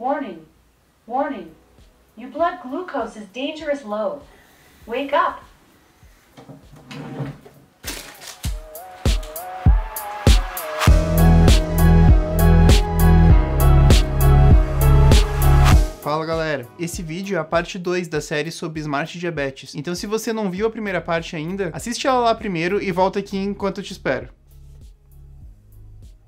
Warning! Warning! Your blood glucose is dangerous low. Wake up! Fala galera, esse vídeo é a parte 2 da série sobre Smart Diabetes, então se você não viu a primeira parte ainda, assiste ela lá primeiro e volta aqui enquanto eu te espero.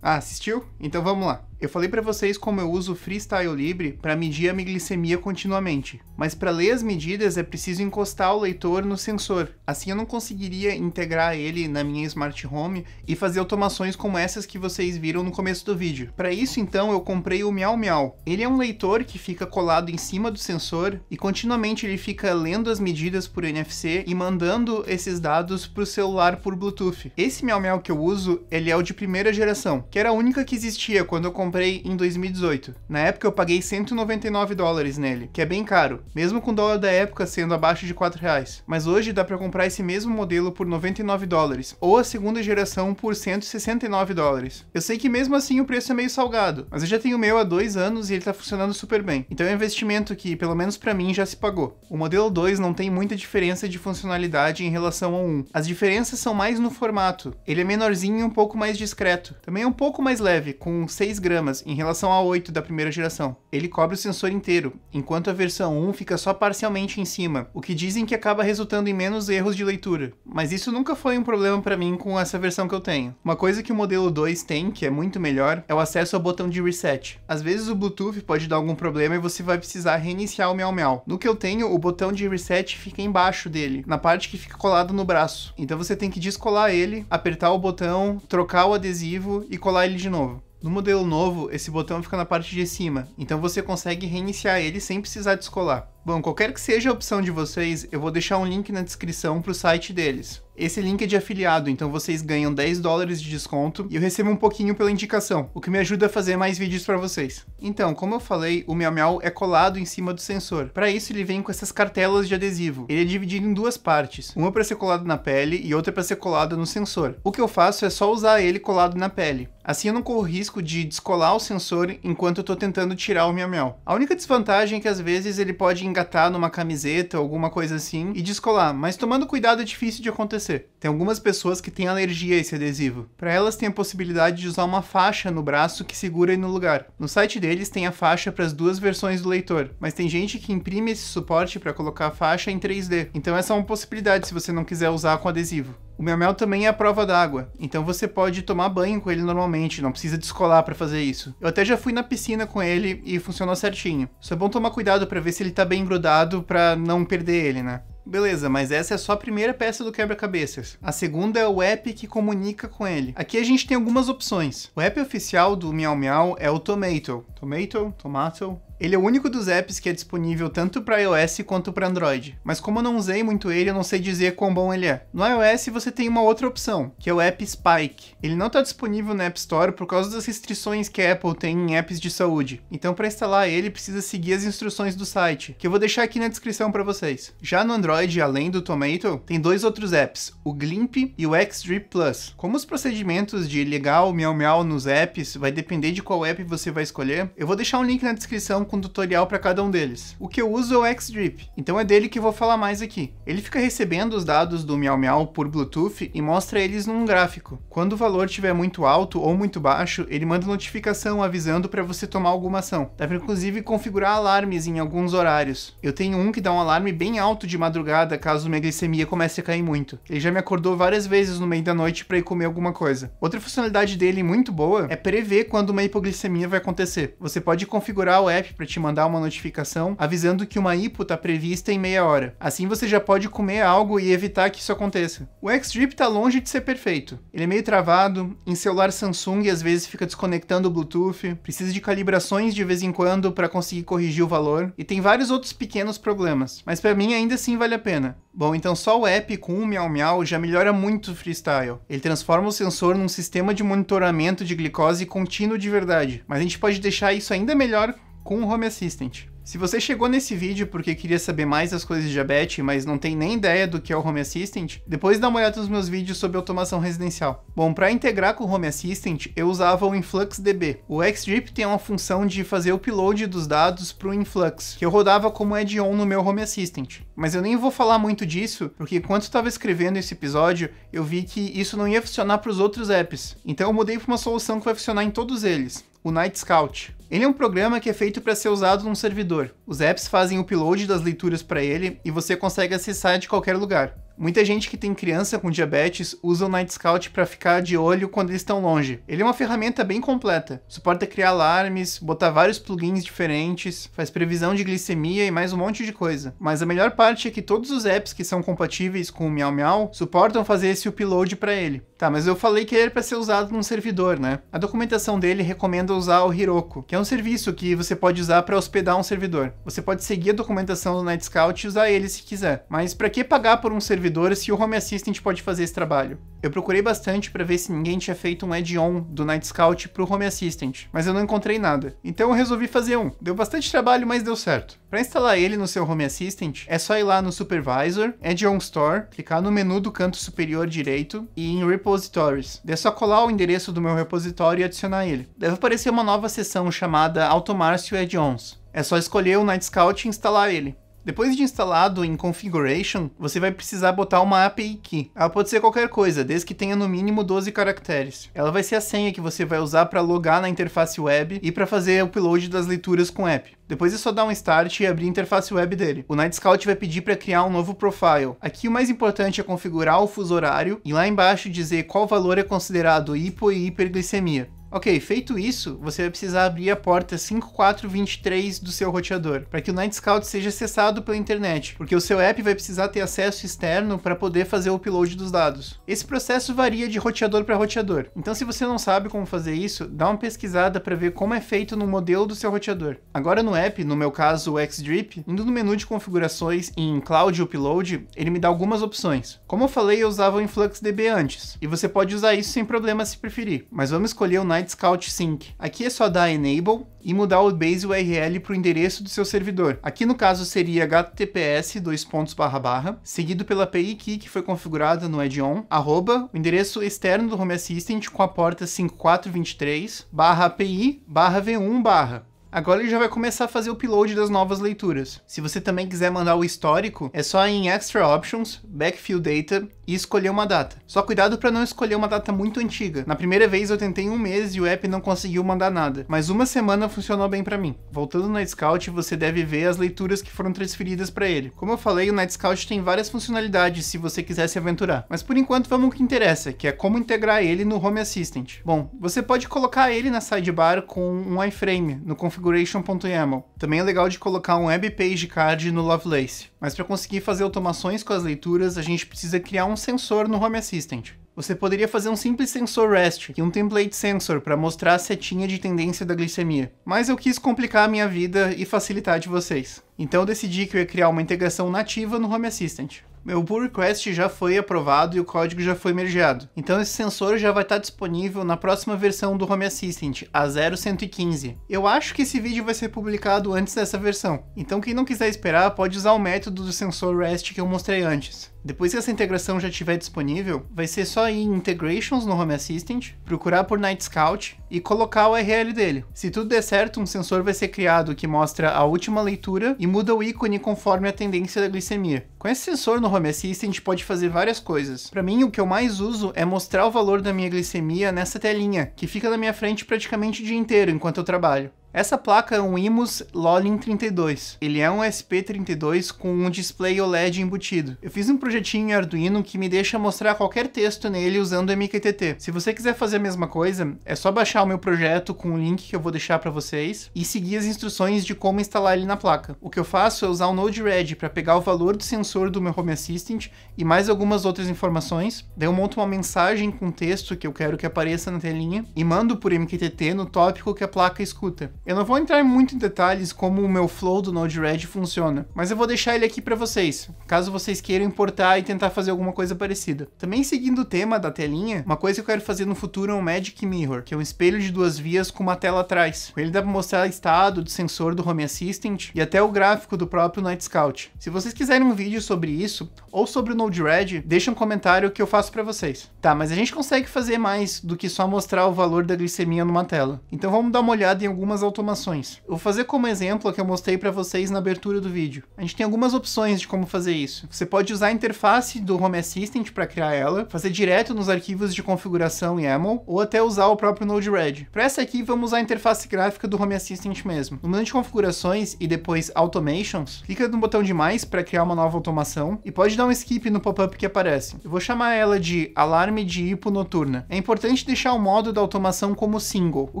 Ah, assistiu? Então vamos lá. Eu falei para vocês como eu uso o freestyle Libre para medir a minha glicemia continuamente, mas para ler as medidas é preciso encostar o leitor no sensor. Assim eu não conseguiria integrar ele na minha smart home e fazer automações como essas que vocês viram no começo do vídeo. Para isso então eu comprei o Miau Miau. Ele é um leitor que fica colado em cima do sensor e continuamente ele fica lendo as medidas por NFC e mandando esses dados para o celular por Bluetooth. Esse Miau Miau que eu uso, ele é o de primeira geração, que era a única que existia quando eu comprei em 2018. Na época eu paguei 199 dólares nele, que é bem caro, mesmo com o dólar da época sendo abaixo de 4 reais. Mas hoje dá para comprar esse mesmo modelo por 99 dólares, ou a segunda geração por 169 dólares. Eu sei que mesmo assim o preço é meio salgado, mas eu já tenho o meu há dois anos e ele tá funcionando super bem. Então é um investimento que, pelo menos para mim, já se pagou. O modelo 2 não tem muita diferença de funcionalidade em relação ao 1. As diferenças são mais no formato. Ele é menorzinho e um pouco mais discreto. Também é um pouco mais leve, com 6 gramas gramas em relação ao 8 da primeira geração. Ele cobre o sensor inteiro, enquanto a versão 1 fica só parcialmente em cima, o que dizem que acaba resultando em menos erros de leitura. Mas isso nunca foi um problema para mim com essa versão que eu tenho. Uma coisa que o modelo 2 tem, que é muito melhor, é o acesso ao botão de reset. Às vezes o Bluetooth pode dar algum problema e você vai precisar reiniciar o Miau Miau. No que eu tenho, o botão de reset fica embaixo dele, na parte que fica colado no braço. Então você tem que descolar ele, apertar o botão, trocar o adesivo e colar ele de novo. No modelo novo, esse botão fica na parte de cima, então você consegue reiniciar ele sem precisar descolar. Bom, qualquer que seja a opção de vocês, eu vou deixar um link na descrição para o site deles. Esse link é de afiliado, então vocês ganham 10 dólares de desconto e eu recebo um pouquinho pela indicação, o que me ajuda a fazer mais vídeos para vocês. Então, como eu falei, o Miau Miau é colado em cima do sensor. Para isso, ele vem com essas cartelas de adesivo. Ele é dividido em duas partes, uma para ser colado na pele e outra para ser colada no sensor. O que eu faço é só usar ele colado na pele. Assim eu não corro risco de descolar o sensor enquanto eu estou tentando tirar o Miau Miau. A única desvantagem é que às vezes ele pode engatar numa camiseta, alguma coisa assim, e descolar, mas tomando cuidado é difícil de acontecer. Tem algumas pessoas que têm alergia a esse adesivo. Para elas tem a possibilidade de usar uma faixa no braço que segura no lugar. No site deles tem a faixa para as duas versões do leitor, mas tem gente que imprime esse suporte para colocar a faixa em 3D. Então essa é uma possibilidade se você não quiser usar com adesivo. O miau mel também é a prova d'água, então você pode tomar banho com ele normalmente, não precisa descolar para fazer isso. Eu até já fui na piscina com ele e funcionou certinho. Só é bom tomar cuidado para ver se ele tá bem grudado para não perder ele, né? Beleza, mas essa é só a primeira peça do quebra-cabeças. A segunda é o app que comunica com ele. Aqui a gente tem algumas opções. O app oficial do Miau Miau é o Tomato. Tomato? Tomato? Ele é o único dos apps que é disponível tanto para iOS quanto para Android, mas como eu não usei muito ele, eu não sei dizer quão bom ele é. No iOS você tem uma outra opção, que é o app Spike. Ele não está disponível na App Store por causa das restrições que a Apple tem em apps de saúde. Então para instalar ele precisa seguir as instruções do site, que eu vou deixar aqui na descrição para vocês. Já no Android, além do Tomato, tem dois outros apps, o Glimp e o Xdrip Plus. Como os procedimentos de legal, miau miau nos apps vai depender de qual app você vai escolher, eu vou deixar um link na descrição com tutorial para cada um deles. O que eu uso é o Xdrip, então é dele que vou falar mais aqui. Ele fica recebendo os dados do Miau Miau por Bluetooth e mostra eles num gráfico. Quando o valor estiver muito alto ou muito baixo, ele manda notificação avisando para você tomar alguma ação. Dá para inclusive configurar alarmes em alguns horários. Eu tenho um que dá um alarme bem alto de madrugada caso minha glicemia comece a cair muito. Ele já me acordou várias vezes no meio da noite para ir comer alguma coisa. Outra funcionalidade dele muito boa é prever quando uma hipoglicemia vai acontecer. Você pode configurar o app para te mandar uma notificação avisando que uma hipo está prevista em meia hora. Assim você já pode comer algo e evitar que isso aconteça. O X-Drip está longe de ser perfeito. Ele é meio travado, em celular Samsung às vezes fica desconectando o Bluetooth, precisa de calibrações de vez em quando para conseguir corrigir o valor e tem vários outros pequenos problemas. Mas para mim ainda assim vale a pena. Bom, então só o app com o miau miau já melhora muito o freestyle. Ele transforma o sensor num sistema de monitoramento de glicose contínuo de verdade. Mas a gente pode deixar isso ainda melhor com o Home Assistant. Se você chegou nesse vídeo porque queria saber mais das coisas de diabetes, mas não tem nem ideia do que é o Home Assistant, depois dá uma olhada nos meus vídeos sobre automação residencial. Bom, para integrar com o Home Assistant, eu usava o InfluxDB. O Xdrip tem uma função de fazer o upload dos dados para o Influx, que eu rodava como add-on no meu Home Assistant. Mas eu nem vou falar muito disso, porque enquanto estava escrevendo esse episódio, eu vi que isso não ia funcionar para os outros apps. Então eu mudei para uma solução que vai funcionar em todos eles o Night Scout. Ele é um programa que é feito para ser usado num servidor. Os apps fazem o upload das leituras para ele e você consegue acessar de qualquer lugar. Muita gente que tem criança com diabetes usa o Night Scout para ficar de olho quando eles estão longe. Ele é uma ferramenta bem completa, suporta criar alarmes, botar vários plugins diferentes, faz previsão de glicemia e mais um monte de coisa. Mas a melhor parte é que todos os apps que são compatíveis com o Miau Miau suportam fazer esse upload para ele. Tá, mas eu falei que ele era é para ser usado num servidor, né? A documentação dele recomenda usar o Hiroko, que é um serviço que você pode usar para hospedar um servidor. Você pode seguir a documentação do Night Scout e usar ele se quiser. Mas para que pagar por um servidor servidores que o Home Assistant pode fazer esse trabalho. Eu procurei bastante para ver se ninguém tinha feito um add-on do Night Scout para o Home Assistant, mas eu não encontrei nada. Então eu resolvi fazer um. Deu bastante trabalho, mas deu certo. Para instalar ele no seu Home Assistant, é só ir lá no Supervisor, Add-on Store, clicar no menu do canto superior direito e em Repositories. É só colar o endereço do meu repositório e adicionar ele. Deve aparecer uma nova seção chamada Automarcio Add-ons. É só escolher o Night Scout e instalar ele. Depois de instalado em Configuration, você vai precisar botar uma API Key. Ela pode ser qualquer coisa, desde que tenha no mínimo 12 caracteres. Ela vai ser a senha que você vai usar para logar na interface web e para fazer o upload das leituras com o app. Depois é só dar um start e abrir a interface web dele. O Night Scout vai pedir para criar um novo profile. Aqui o mais importante é configurar o fuso horário e lá embaixo dizer qual valor é considerado hipo e hiperglicemia. Ok, feito isso, você vai precisar abrir a porta 5423 do seu roteador, para que o Night Scout seja acessado pela internet, porque o seu app vai precisar ter acesso externo para poder fazer o upload dos dados. Esse processo varia de roteador para roteador, então se você não sabe como fazer isso, dá uma pesquisada para ver como é feito no modelo do seu roteador. Agora no app, no meu caso o Xdrip, indo no menu de configurações em Cloud Upload, ele me dá algumas opções. Como eu falei, eu usava o InfluxDB antes, e você pode usar isso sem problema se preferir, mas vamos escolher o Night Site Scout Sync. Aqui é só dar Enable e mudar o base URL para o endereço do seu servidor. Aqui no caso seria https dois pontos barra barra, seguido pela API key que foi configurada no add-on, arroba, o endereço externo do Home Assistant com a porta 5423, barra API, barra V1, barra. Agora ele já vai começar a fazer o upload das novas leituras. Se você também quiser mandar o histórico, é só ir em Extra Options, Backfill Data e escolher uma data. Só cuidado para não escolher uma data muito antiga. Na primeira vez eu tentei um mês e o app não conseguiu mandar nada, mas uma semana funcionou bem para mim. Voltando no Night Scout, você deve ver as leituras que foram transferidas para ele. Como eu falei, o Night Scout tem várias funcionalidades se você quiser se aventurar, mas por enquanto vamos ao que interessa, que é como integrar ele no Home Assistant. Bom, você pode colocar ele na sidebar com um iframe no configurador configuration.yaml. Também é legal de colocar um web page card no Lovelace, mas para conseguir fazer automações com as leituras, a gente precisa criar um sensor no Home Assistant. Você poderia fazer um simples sensor REST e um template sensor para mostrar a setinha de tendência da glicemia, mas eu quis complicar a minha vida e facilitar a de vocês. Então eu decidi que eu ia criar uma integração nativa no Home Assistant meu pull request já foi aprovado e o código já foi mergeado. Então esse sensor já vai estar disponível na próxima versão do Home Assistant, a 0.115. Eu acho que esse vídeo vai ser publicado antes dessa versão, então quem não quiser esperar pode usar o método do sensor REST que eu mostrei antes. Depois que essa integração já estiver disponível, vai ser só ir em Integrations no Home Assistant, procurar por Night Scout e colocar o URL dele. Se tudo der certo, um sensor vai ser criado que mostra a última leitura e muda o ícone conforme a tendência da glicemia. Com esse sensor no Home Assistant pode fazer várias coisas. Para mim, o que eu mais uso é mostrar o valor da minha glicemia nessa telinha, que fica na minha frente praticamente o dia inteiro enquanto eu trabalho. Essa placa é um IMUS Lolin 32. Ele é um SP32 com um display OLED embutido. Eu fiz um projetinho em Arduino que me deixa mostrar qualquer texto nele usando o MQTT. Se você quiser fazer a mesma coisa, é só baixar o meu projeto com o link que eu vou deixar para vocês e seguir as instruções de como instalar ele na placa. O que eu faço é usar o Node-RED para pegar o valor do sensor do meu Home Assistant e mais algumas outras informações. Daí eu monto uma mensagem com texto que eu quero que apareça na telinha e mando por MQTT no tópico que a placa escuta. Eu não vou entrar muito em detalhes como o meu flow do Node-RED funciona, mas eu vou deixar ele aqui para vocês, caso vocês queiram importar e tentar fazer alguma coisa parecida. Também seguindo o tema da telinha, uma coisa que eu quero fazer no futuro é um Magic Mirror, que é um espelho de duas vias com uma tela atrás. ele dá para mostrar estado do sensor do Home Assistant e até o gráfico do próprio Night Scout. Se vocês quiserem um vídeo sobre isso, ou sobre o Node-RED, deixa um comentário que eu faço para vocês. Tá, mas a gente consegue fazer mais do que só mostrar o valor da glicemia numa tela. Então vamos dar uma olhada em algumas alterações automações. Eu vou fazer como exemplo que eu mostrei para vocês na abertura do vídeo. A gente tem algumas opções de como fazer isso. Você pode usar a interface do Home Assistant para criar ela, fazer direto nos arquivos de configuração YAML, ou até usar o próprio Node-RED. Para essa aqui, vamos usar a interface gráfica do Home Assistant mesmo. No menu de configurações e depois Automations, clica no botão de mais para criar uma nova automação e pode dar um skip no pop-up que aparece. Eu vou chamar ela de Alarme de Hipo Noturna. É importante deixar o modo da automação como single. O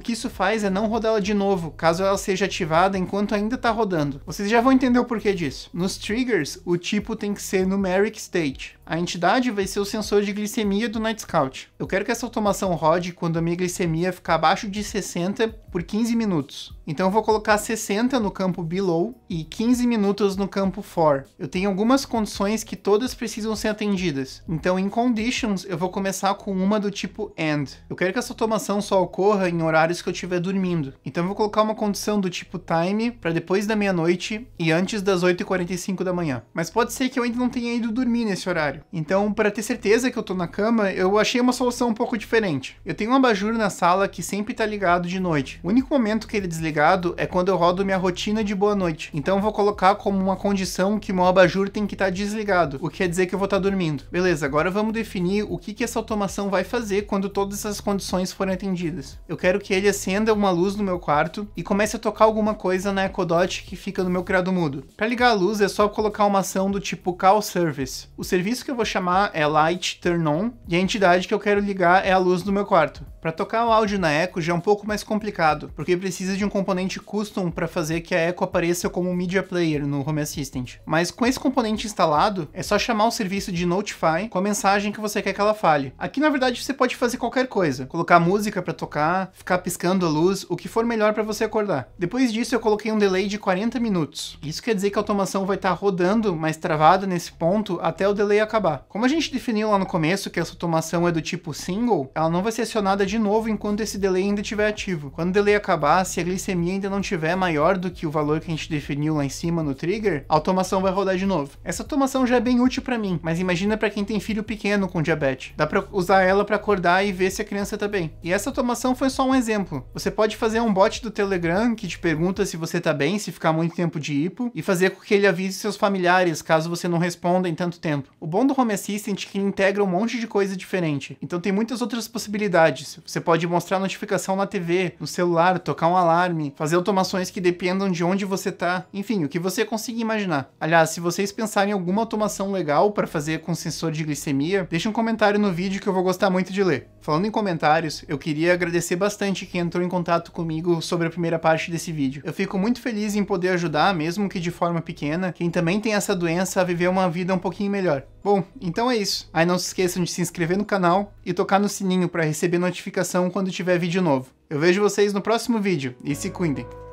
que isso faz é não rodá-la de novo novo caso ela seja ativada enquanto ainda está rodando. Vocês já vão entender o porquê disso. Nos triggers, o tipo tem que ser numeric state. A entidade vai ser o sensor de glicemia do Night Scout. Eu quero que essa automação rode quando a minha glicemia ficar abaixo de 60 por 15 minutos. Então eu vou colocar 60 no campo below e 15 minutos no campo for. Eu tenho algumas condições que todas precisam ser atendidas. Então em conditions eu vou começar com uma do tipo and. Eu quero que essa automação só ocorra em horários que eu estiver dormindo. Então eu vou colocar uma condição do tipo time para depois da meia-noite e antes das 8h45 da manhã. Mas pode ser que eu ainda não tenha ido dormir nesse horário. Então, para ter certeza que eu tô na cama, eu achei uma solução um pouco diferente. Eu tenho um abajur na sala que sempre tá ligado de noite. O único momento que ele é desligado é quando eu rodo minha rotina de boa noite. Então, vou colocar como uma condição que meu abajur tem que estar tá desligado, o que quer dizer que eu vou estar tá dormindo. Beleza, agora vamos definir o que, que essa automação vai fazer quando todas essas condições forem atendidas. Eu quero que ele acenda uma luz no meu quarto e comece a tocar alguma coisa na Echo Dot que fica no meu criado mudo. Para ligar a luz é só colocar uma ação do tipo call service. O serviço que eu vou chamar é Light Turn On e a entidade que eu quero ligar é a luz do meu quarto. Para tocar o áudio na Echo já é um pouco mais complicado, porque precisa de um componente custom para fazer que a Echo apareça como um media player no Home Assistant. Mas com esse componente instalado, é só chamar o serviço de Notify com a mensagem que você quer que ela fale. Aqui na verdade você pode fazer qualquer coisa, colocar música para tocar, ficar piscando a luz, o que for melhor para você acordar. Depois disso eu coloquei um delay de 40 minutos. Isso quer dizer que a automação vai estar tá rodando, mas travada nesse ponto até o delay acabar. Como a gente definiu lá no começo que essa automação é do tipo single, ela não vai ser acionada de de novo enquanto esse delay ainda estiver ativo. Quando o delay acabar, se a glicemia ainda não tiver maior do que o valor que a gente definiu lá em cima no trigger, a automação vai rodar de novo. Essa automação já é bem útil para mim, mas imagina para quem tem filho pequeno com diabetes. Dá para usar ela para acordar e ver se a criança tá bem. E essa automação foi só um exemplo. Você pode fazer um bot do Telegram que te pergunta se você tá bem, se ficar muito tempo de hipo, e fazer com que ele avise seus familiares caso você não responda em tanto tempo. O bom do Home Assistant é que ele integra um monte de coisa diferente, então tem muitas outras possibilidades. Você pode mostrar notificação na TV, no celular, tocar um alarme, fazer automações que dependam de onde você tá, enfim, o que você conseguir imaginar. Aliás, se vocês pensarem em alguma automação legal para fazer com sensor de glicemia, deixe um comentário no vídeo que eu vou gostar muito de ler. Falando em comentários, eu queria agradecer bastante quem entrou em contato comigo sobre a primeira parte desse vídeo. Eu fico muito feliz em poder ajudar, mesmo que de forma pequena, quem também tem essa doença a viver uma vida um pouquinho melhor. Bom, então é isso. Aí não se esqueçam de se inscrever no canal, e tocar no sininho para receber notificação quando tiver vídeo novo. Eu vejo vocês no próximo vídeo e se cuidem!